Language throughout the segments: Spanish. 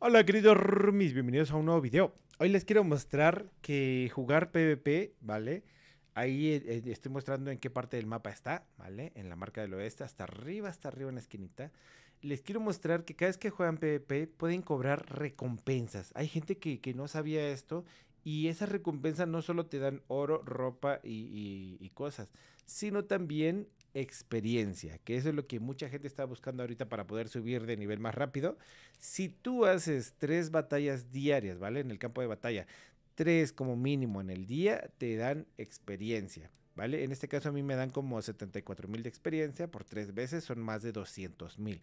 Hola queridos mis bienvenidos a un nuevo video. Hoy les quiero mostrar que jugar PvP, ¿vale? Ahí eh, eh, estoy mostrando en qué parte del mapa está, ¿vale? En la marca del oeste, hasta arriba, hasta arriba en la esquinita. Les quiero mostrar que cada vez que juegan PvP pueden cobrar recompensas. Hay gente que, no sabía esto y esas recompensas no solo te dan oro, ropa y cosas, sino también experiencia, que eso es lo que mucha gente está buscando ahorita para poder subir de nivel más rápido. Si tú haces tres batallas diarias, ¿vale? En el campo de batalla, tres como mínimo en el día, te dan experiencia. ¿Vale? En este caso a mí me dan como 74 mil de experiencia por tres veces, son más de 200 mil.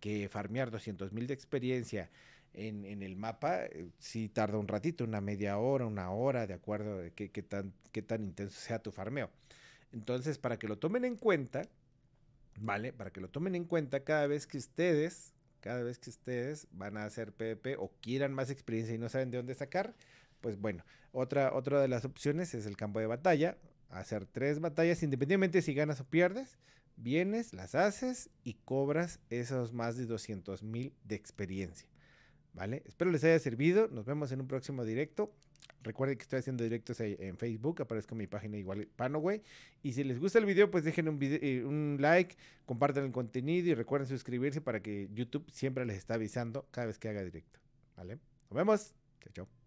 Que farmear 200 mil de experiencia en, el mapa eh, si tarda un ratito, una media hora, una hora, de acuerdo a tan, qué tan intenso sea tu farmeo. Entonces, para que lo tomen en cuenta, ¿vale? Para que lo tomen en cuenta cada vez que ustedes, cada vez que ustedes van a hacer PvP o quieran más experiencia y no saben de dónde sacar, pues bueno, otra, otra de las opciones es el campo de batalla. Hacer tres batallas, independientemente si ganas o pierdes, vienes, las haces y cobras esos más de 200 mil de experiencia. ¿Vale? Espero les haya servido. Nos vemos en un próximo directo. Recuerden que estoy haciendo directos en Facebook, aparezco en mi página igual PanoWay. Y si les gusta el video, pues dejen eh, un, like, compartan el contenido y recuerden suscribirse para que YouTube siempre les está avisando cada vez que haga directo. ¿Vale? Nos vemos. Chao, chao.